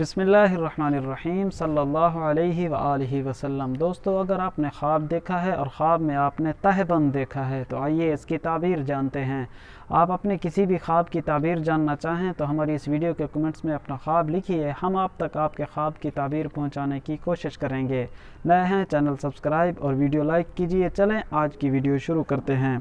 बसमीम सल्ह वसम दोस्तों अगर आपने ख्वाब देखा है और ख्वाब में आपने तहबंद देखा है तो आइए इसकी ताबीर जानते हैं आप अपने किसी भी ख्वाब की ताबीर जानना चाहें तो हमारी इस वीडियो के कमेंट्स में अपना ख्वाब लिखिए हम आप तक आपके ख्वाब की ताबीर पहुंचाने की कोशिश करेंगे नए हैं चैनल सब्सक्राइब और वीडियो लाइक कीजिए चलें आज की वीडियो शुरू करते हैं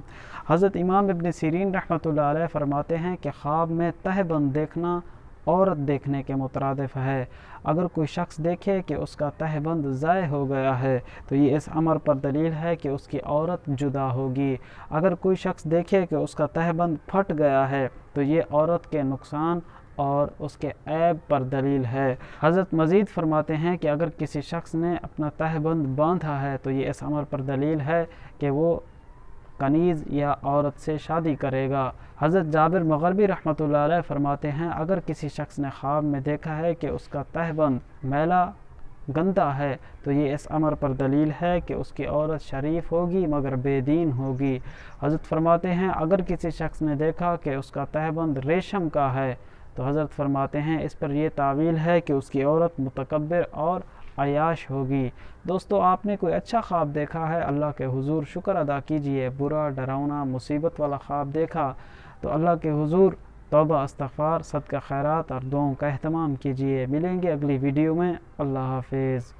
हज़रत इमाम इबन सीरीन रहमत फरमाते हैं कि ख्वाब में तहबंद देखना औरत देखने के मुतरदफ़ है अगर कोई शख्स देखे कि उसका तहबंद ज़ाय हो गया है तो ये इस अमर पर दलील है कि उसकी औरत जुदा होगी अगर कोई शख्स देखे कि उसका तहबंद फट गया है तो ये औरत के नुकसान और उसके ऐब पर दलील है हज़रत मज़ीद फरमाते हैं कि अगर किसी शख्स ने अपना तहबंद बांधा है तो ये इस अमर पर दलील है कि वो कनीज़ या औरत से शादी करेगा हज़रत जाबिर मगरबी रहमत फरमाते हैं अगर किसी शख्स ने ख्वाब में देखा है कि उसका तहबंद मैला गंदा है तो ये इस अमर पर दलील है कि उसकी औरत शरीफ होगी मगर बेदीन होगी हज़रत फरमाते हैं अगर किसी शख्स ने देखा कि उसका तहबंद रेशम का है तो हज़रत फरमाते हैं इस पर यह तावील है कि उसकी औरत मतकबर और आयाश होगी दोस्तों आपने कोई अच्छा ख्वाब देखा है अल्लाह के हुजूर शुक्र अदा कीजिए बुरा डरावना मुसीबत वाला ख्वाब देखा तो अल्लाह के हुजूर तोबा अस्तफ़ार सदका खैरात और दुआओं का अहतमाम कीजिए मिलेंगे अगली वीडियो में अल्लाह हाफिज़